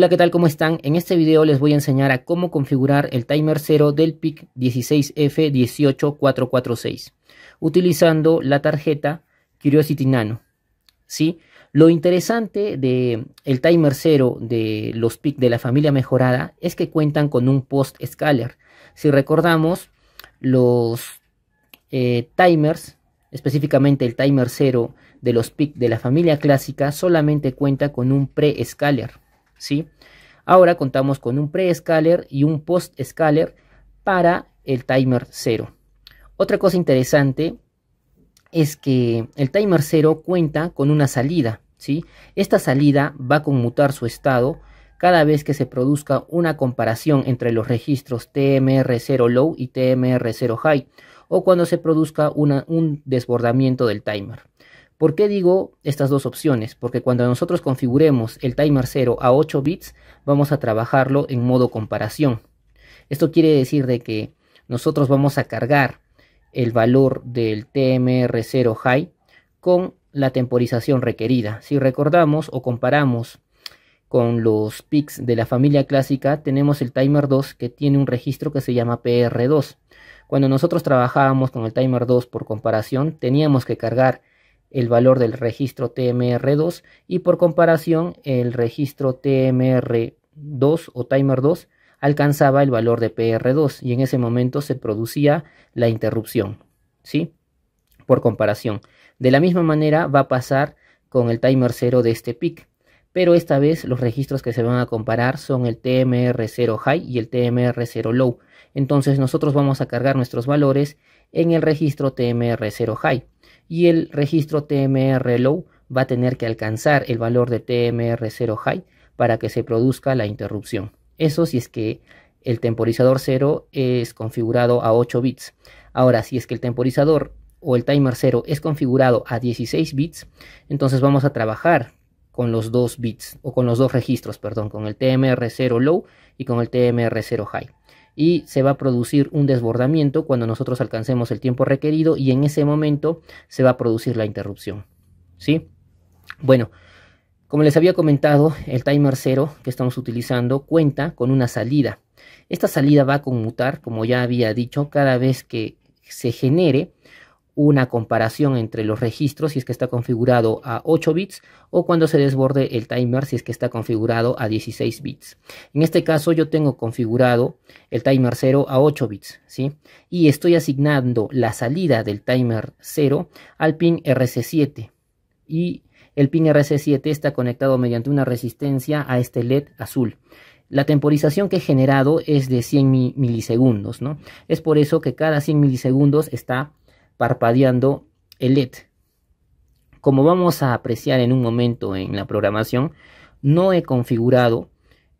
Hola, ¿qué tal? ¿Cómo están? En este video les voy a enseñar a cómo configurar el timer 0 del PIC 16F18446 utilizando la tarjeta Curiosity Nano. ¿Sí? Lo interesante del el timer 0 de los PIC de la familia mejorada es que cuentan con un post scaler. Si recordamos, los eh, timers específicamente el timer 0 de los PIC de la familia clásica, solamente cuenta con un pre-scaler. ¿sí? Ahora contamos con un pre-scaler y un post-scaler para el timer 0. Otra cosa interesante es que el timer 0 cuenta con una salida, ¿sí? Esta salida va a conmutar su estado cada vez que se produzca una comparación entre los registros TMR0 low y TMR0 high o cuando se produzca un desbordamiento del timer. ¿Por qué digo estas dos opciones? Porque cuando nosotros configuremos el timer 0 a 8 bits, vamos a trabajarlo en modo comparación. Esto quiere decir de que nosotros vamos a cargar el valor del TMR0 high con la temporización requerida. Si recordamos o comparamos con los pics de la familia clásica, tenemos el timer 2 que tiene un registro que se llama PR2. Cuando nosotros trabajábamos con el timer 2 por comparación, teníamos que cargar el valor del registro TMR2 y por comparación el registro TMR2 o timer 2 alcanzaba el valor de PR2 y en ese momento se producía la interrupción, ¿sí? Por comparación. De la misma manera va a pasar con el timer 0 de este PIC, pero esta vez los registros que se van a comparar son el TMR0 High y el TMR0 Low. Entonces nosotros vamos a cargar nuestros valores en el registro TMR0 High y el registro TMR low va a tener que alcanzar el valor de TMR0 high para que se produzca la interrupción. Eso si es que el temporizador 0 es configurado a 8 bits. Ahora, si es que el temporizador o el timer 0 es configurado a 16 bits, entonces vamos a trabajar con los dos bits o con los dos registros, perdón, con el TMR0 low y con el TMR0 high y se va a producir un desbordamiento cuando nosotros alcancemos el tiempo requerido y en ese momento se va a producir la interrupción. ¿Sí? Bueno, como les había comentado, el timer 0 que estamos utilizando cuenta con una salida. Esta salida va a conmutar, como ya había dicho, cada vez que se genere una comparación entre los registros si es que está configurado a 8 bits o cuando se desborde el timer si es que está configurado a 16 bits. En este caso yo tengo configurado el timer 0 a 8 bits, ¿sí? Y estoy asignando la salida del timer 0 al pin RC7 y el pin RC7 está conectado mediante una resistencia a este LED azul. La temporización que he generado es de 100 milisegundos, ¿no? Es por eso que cada 100 milisegundos está parpadeando el LED. Como vamos a apreciar en un momento en la programación, no he configurado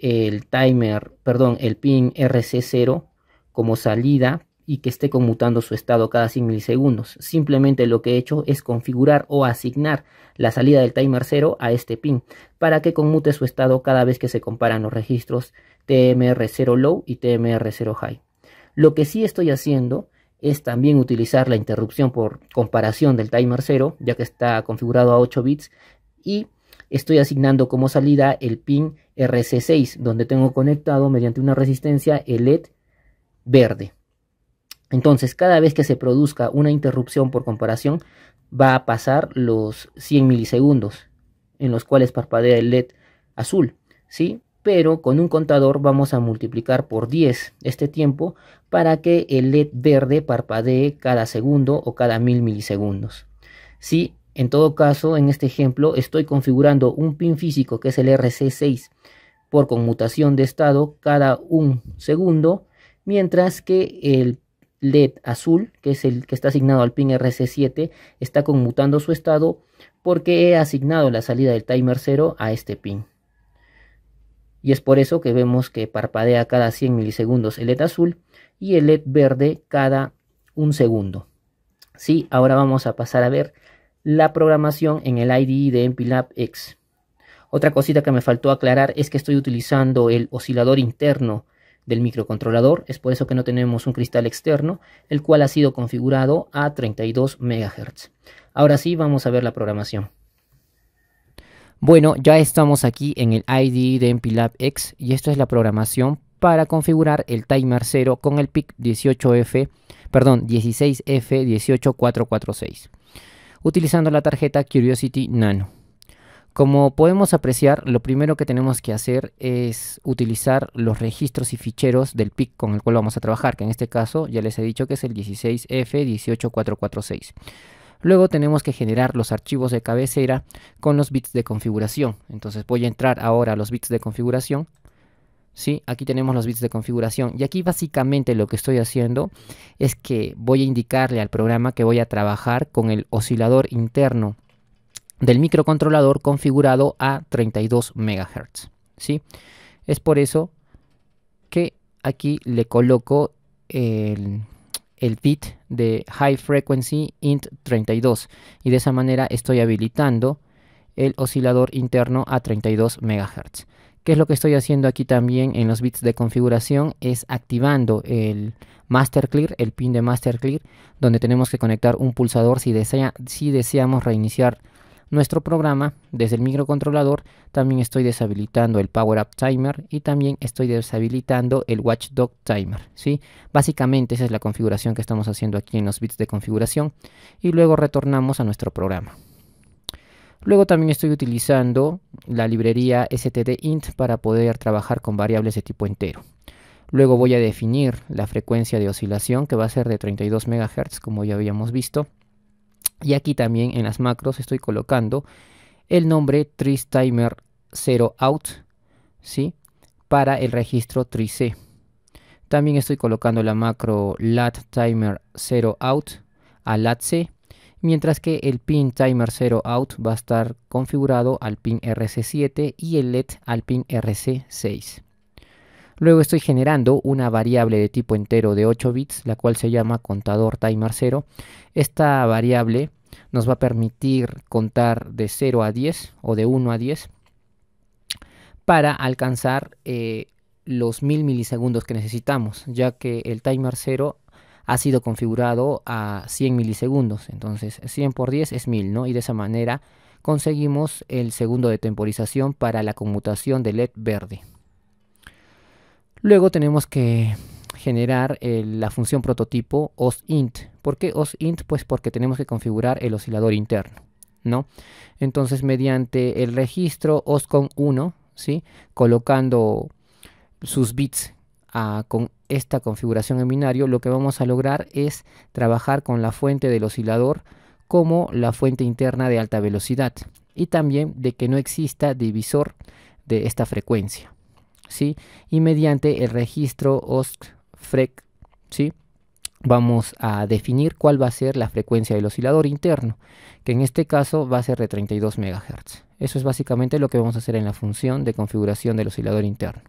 el timer, perdón, el pin RC0 como salida y que esté conmutando su estado cada 100 milisegundos. Simplemente lo que he hecho es configurar o asignar la salida del timer 0 a este pin para que conmute su estado cada vez que se comparan los registros TMR0 low y TMR0 high. Lo que sí estoy haciendo es también utilizar la interrupción por comparación del timer 0, ya que está configurado a 8 bits, y estoy asignando como salida el pin RC6, donde tengo conectado mediante una resistencia el LED verde. Entonces, cada vez que se produzca una interrupción por comparación, va a pasar los 100 milisegundos en los cuales parpadea el LED azul. ¿sí? pero con un contador vamos a multiplicar por 10 este tiempo para que el LED verde parpadee cada segundo o cada mil milisegundos. Si en todo caso en este ejemplo estoy configurando un pin físico que es el RC6 por conmutación de estado cada un segundo, mientras que el LED azul, que es el que está asignado al pin RC7, está conmutando su estado porque he asignado la salida del timer 0 a este pin y es por eso que vemos que parpadea cada 100 milisegundos el LED azul y el LED verde cada un segundo. Sí, ahora vamos a pasar a ver la programación en el IDE de MPLAB X. Otra cosita que me faltó aclarar es que estoy utilizando el oscilador interno del microcontrolador, es por eso que no tenemos un cristal externo, el cual ha sido configurado a 32 MHz. Ahora sí, vamos a ver la programación. Bueno, ya estamos aquí en el IDE de MPLAB X y esto es la programación para configurar el timer 0 con el PIC 18F, perdón, 16F18446, utilizando la tarjeta Curiosity Nano. Como podemos apreciar, lo primero que tenemos que hacer es utilizar los registros y ficheros del PIC con el cual vamos a trabajar, que en este caso ya les he dicho que es el 16F18446. Luego tenemos que generar los archivos de cabecera con los bits de configuración. Entonces voy a entrar ahora a los bits de configuración. ¿Sí? Aquí tenemos los bits de configuración. Y aquí básicamente lo que estoy haciendo es que voy a indicarle al programa que voy a trabajar con el oscilador interno del microcontrolador configurado a 32 MHz. ¿sí? Es por eso que aquí le coloco el el bit de high frequency int 32 y de esa manera estoy habilitando el oscilador interno a 32 MHz. ¿Qué es lo que estoy haciendo aquí también en los bits de configuración? Es activando el master clear, el pin de master clear, donde tenemos que conectar un pulsador si, desea, si deseamos reiniciar nuestro programa desde el microcontrolador, también estoy deshabilitando el Power Up Timer y también estoy deshabilitando el Watchdog Timer. ¿sí? Básicamente esa es la configuración que estamos haciendo aquí en los bits de configuración y luego retornamos a nuestro programa. Luego también estoy utilizando la librería stdint para poder trabajar con variables de tipo entero. Luego voy a definir la frecuencia de oscilación que va a ser de 32 MHz como ya habíamos visto. Y aquí también en las macros estoy colocando el nombre TriStimer 0 out, ¿sí? Para el registro TriC. También estoy colocando la macro lattimer 0 out a latc, mientras que el pin timer 0 out va a estar configurado al pin RC7 y el LED al pin RC6. Luego estoy generando una variable de tipo entero de 8 bits, la cual se llama contador timer 0. Esta variable nos va a permitir contar de 0 a 10 o de 1 a 10 para alcanzar eh, los 1000 milisegundos que necesitamos, ya que el timer 0 ha sido configurado a 100 milisegundos. Entonces 100 por 10 es 1000, ¿no? Y de esa manera conseguimos el segundo de temporización para la conmutación de LED verde. Luego tenemos que generar eh, la función prototipo osInt. ¿Por qué osInt? Pues porque tenemos que configurar el oscilador interno, ¿no? Entonces mediante el registro oscon1, ¿sí? Colocando sus bits con esta configuración en binario, lo que vamos a lograr es trabajar con la fuente del oscilador como la fuente interna de alta velocidad y también de que no exista divisor de esta frecuencia. Y mediante el registro OSC-FREC, ¿sí? Vamos a definir cuál va a ser la frecuencia del oscilador interno, que en este caso va a ser de 32 MHz. Eso es básicamente lo que vamos a hacer en la función de configuración del oscilador interno.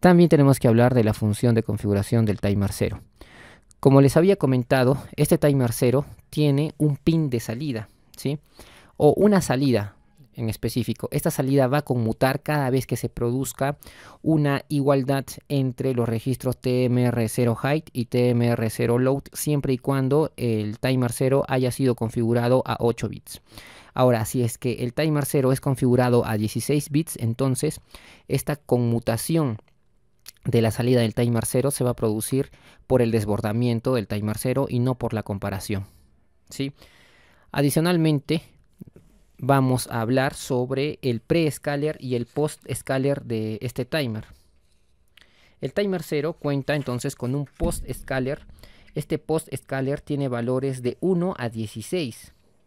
También tenemos que hablar de la función de configuración del timer 0. Como les había comentado, este timer 0 tiene un pin de salida, ¿sí? O una salida, en específico. Esta salida va a conmutar cada vez que se produzca una igualdad entre los registros TMR0 height y TMR0 load, siempre y cuando el timer 0 haya sido configurado a 8 bits. Ahora, si es que el timer 0 es configurado a 16 bits, entonces esta conmutación de la salida del timer 0 se va a producir por el desbordamiento del timer 0 y no por la comparación. ¿sí? Adicionalmente, vamos a hablar sobre el pre-scaler y el post-scaler de este timer. El timer 0 cuenta entonces con un post-scaler. Este post-scaler tiene valores de 1 a 16.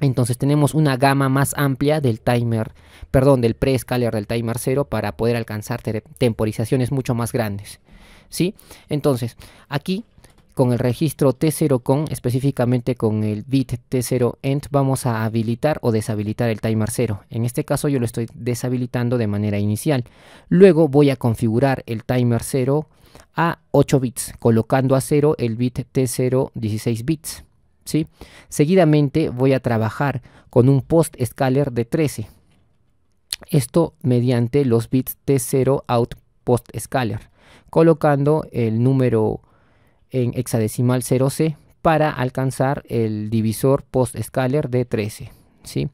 Entonces tenemos una gama más amplia del timer, perdón, del pre-scaler del timer 0 para poder alcanzar temporizaciones mucho más grandes. ¿Sí? Entonces, aquí con el registro T0 con, específicamente con el bit T0 end, vamos a habilitar o deshabilitar el timer 0. En este caso yo lo estoy deshabilitando de manera inicial. Luego voy a configurar el timer 0 a 8 bits, colocando a 0 el bit T0 16 bits. Seguidamente voy a trabajar con un post scaler de 13. Esto mediante los bits T0 out post scaler, colocando el número en hexadecimal 0C para alcanzar el divisor post scaler de 13, ¿sí?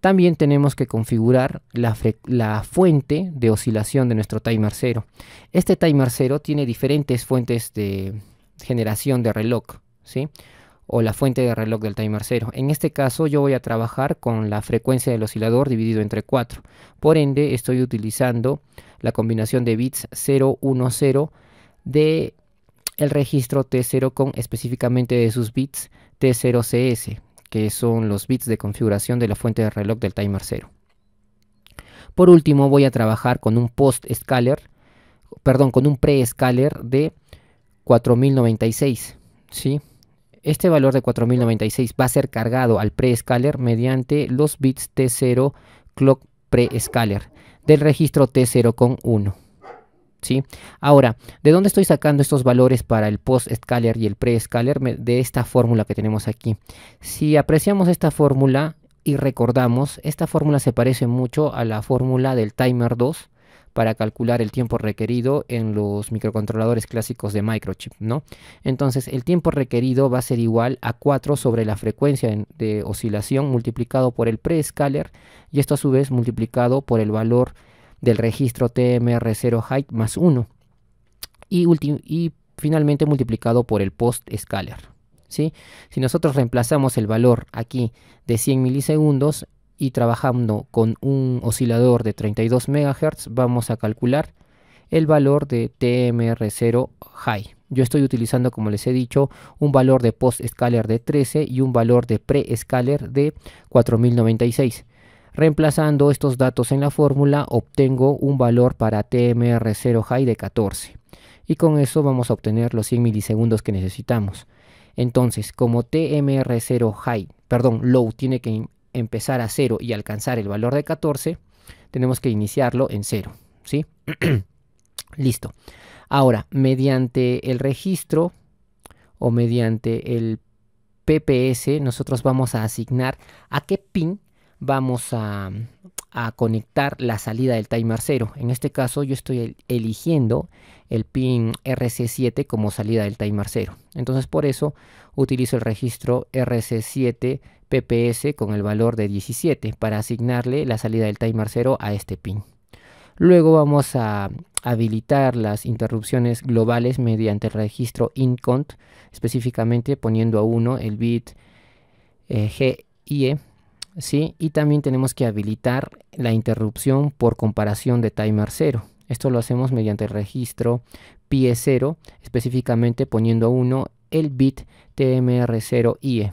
También tenemos que configurar la, fuente de oscilación de nuestro timer 0. Este timer 0 tiene diferentes fuentes de generación de reloj. ¿sí? o la fuente de reloj del timer 0. En este caso yo voy a trabajar con la frecuencia del oscilador dividido entre 4. Por ende estoy utilizando la combinación de bits 0, 1, 0 de el registro T0 con específicamente de sus bits T0CS, que son los bits de configuración de la fuente de reloj del timer 0. Por último voy a trabajar con un post scaler, perdón, con un pre scaler de 4096, ¿sí? Este valor de 4096 va a ser cargado al pre-scaler mediante los bits T0 clock pre-scaler del registro T0 con ¿Sí? Ahora, ¿de dónde estoy sacando estos valores para el post-scaler y el pre-scaler? De esta fórmula que tenemos aquí. Si apreciamos esta fórmula y recordamos, esta fórmula se parece mucho a la fórmula del timer 2 para calcular el tiempo requerido en los microcontroladores clásicos de microchip, ¿no? Entonces el tiempo requerido va a ser igual a 4 sobre la frecuencia de oscilación multiplicado por el pre-scaler y esto a su vez multiplicado por el valor del registro TMR0 height más 1 y, finalmente multiplicado por el post scaler. Si nosotros reemplazamos el valor aquí de 100 milisegundos y trabajando con un oscilador de 32 MHz vamos a calcular el valor de TMR0 High. Yo estoy utilizando, como les he dicho, un valor de post-scaler de 13 y un valor de pre-scaler de 4096. Reemplazando estos datos en la fórmula, obtengo un valor para TMR0 High de 14. Y con eso vamos a obtener los 100 milisegundos que necesitamos. Entonces, como TMR0 High, perdón, Low, tiene que empezar a 0 y alcanzar el valor de 14, tenemos que iniciarlo en 0, ¿sí? Listo. Ahora, mediante el registro o mediante el PPS, nosotros vamos a asignar a qué pin vamos a, a conectar la salida del timer 0. En este caso yo estoy eligiendo el pin RC7 como salida del timer 0. Entonces por eso utilizo el registro RC7 PPS con el valor de 17 para asignarle la salida del timer 0 a este pin. Luego vamos a habilitar las interrupciones globales mediante el registro incont, específicamente poniendo a 1 el bit eh, GIE ¿sí? Y también tenemos que habilitar la interrupción por comparación de timer 0. Esto lo hacemos mediante el registro PIE 0, específicamente poniendo a 1 el bit TMR0IE.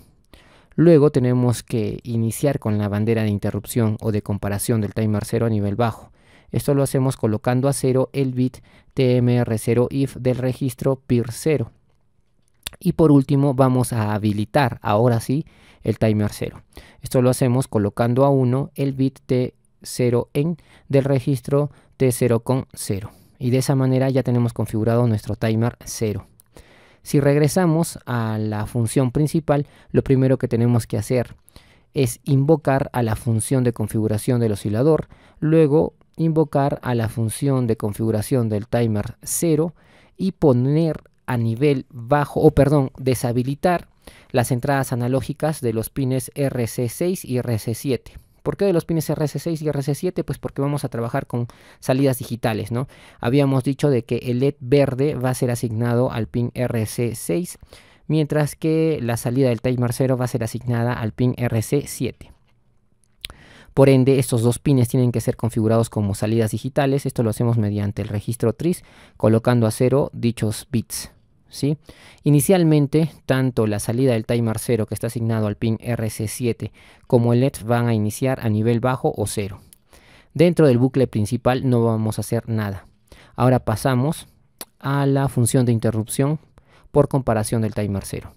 Luego tenemos que iniciar con la bandera de interrupción o de comparación del timer 0 a nivel bajo. Esto lo hacemos colocando a 0 el bit TMR0IF e del registro PIR e 0. Y por último vamos a habilitar, ahora sí, el timer 0. Esto lo hacemos colocando a 1 el bit 0en del registro de 0 Y de esa manera ya tenemos configurado nuestro timer 0. Si regresamos a la función principal, lo primero que tenemos que hacer es invocar a la función de configuración del oscilador, luego invocar a la función de configuración del timer 0 y poner a nivel bajo, o perdón, deshabilitar las entradas analógicas de los pines RC6 y RC7. ¿Por qué de los pines RC6 y RC7? Pues porque vamos a trabajar con salidas digitales, ¿no? Habíamos dicho de que el LED verde va a ser asignado al pin RC6, mientras que la salida del timer 0 va a ser asignada al pin RC7. Por ende, estos dos pines tienen que ser configurados como salidas digitales. Esto lo hacemos mediante el registro TRIS, colocando a cero dichos bits. Inicialmente, tanto la salida del timer 0 que está asignado al pin RC7 como el LED van a iniciar a nivel bajo o 0. Dentro del bucle principal no vamos a hacer nada. Ahora pasamos a la función de interrupción por comparación del timer 0.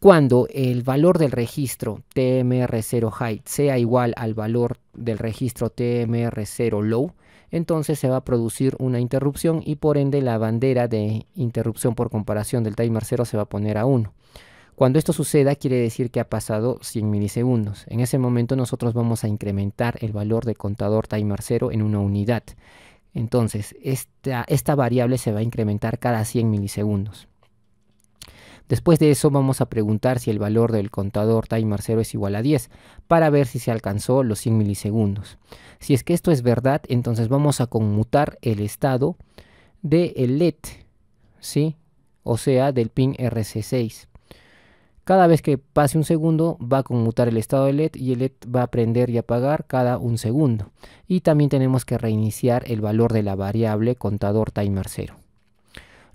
Cuando el valor del registro TMR0 High sea igual al valor del registro TMR0 Low, entonces se va a producir una interrupción y por ende la bandera de interrupción por comparación del timer 0 se va a poner a 1. Cuando esto suceda quiere decir que ha pasado 100 milisegundos. En ese momento nosotros vamos a incrementar el valor del contador timer 0 en una unidad. Entonces esta, esta variable se va a incrementar cada 100 milisegundos. Después de eso vamos a preguntar si el valor del contador timer 0 es igual a 10 para ver si se alcanzó los 100 milisegundos. Si es que esto es verdad, entonces vamos a conmutar el estado del LED, ¿sí? o sea del pin RC6. Cada vez que pase un segundo va a conmutar el estado del LED y el LED va a prender y apagar cada un segundo. Y también tenemos que reiniciar el valor de la variable contador timer 0.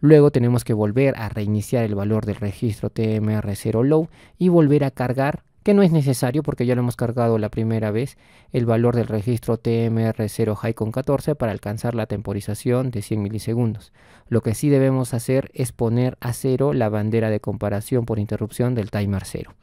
Luego tenemos que volver a reiniciar el valor del registro TMR0 low y volver a cargar que no es necesario porque ya lo hemos cargado la primera vez, el valor del registro TMR0 High con 14 para alcanzar la temporización de 100 milisegundos. Lo que sí debemos hacer es poner a cero la bandera de comparación por interrupción del timer 0.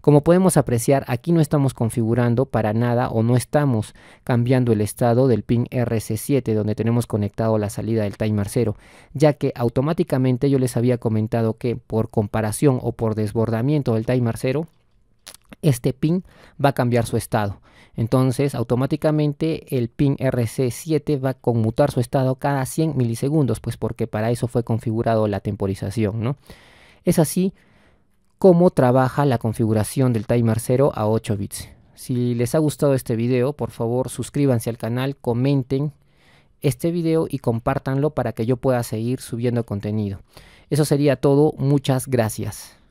Como podemos apreciar, aquí no estamos configurando para nada o no estamos cambiando el estado del pin RC7 donde tenemos conectado la salida del timer 0, ya que automáticamente yo les había comentado que por comparación o por desbordamiento del timer 0, este pin va a cambiar su estado. Entonces, automáticamente el pin RC7 va a conmutar su estado cada 100 milisegundos, pues porque para eso fue configurado la temporización, ¿no? Es así como trabaja la configuración del timer 0 a 8 bits. Si les ha gustado este video, por favor suscríbanse al canal, comenten este video y compártanlo para que yo pueda seguir subiendo contenido. Eso sería todo, muchas gracias.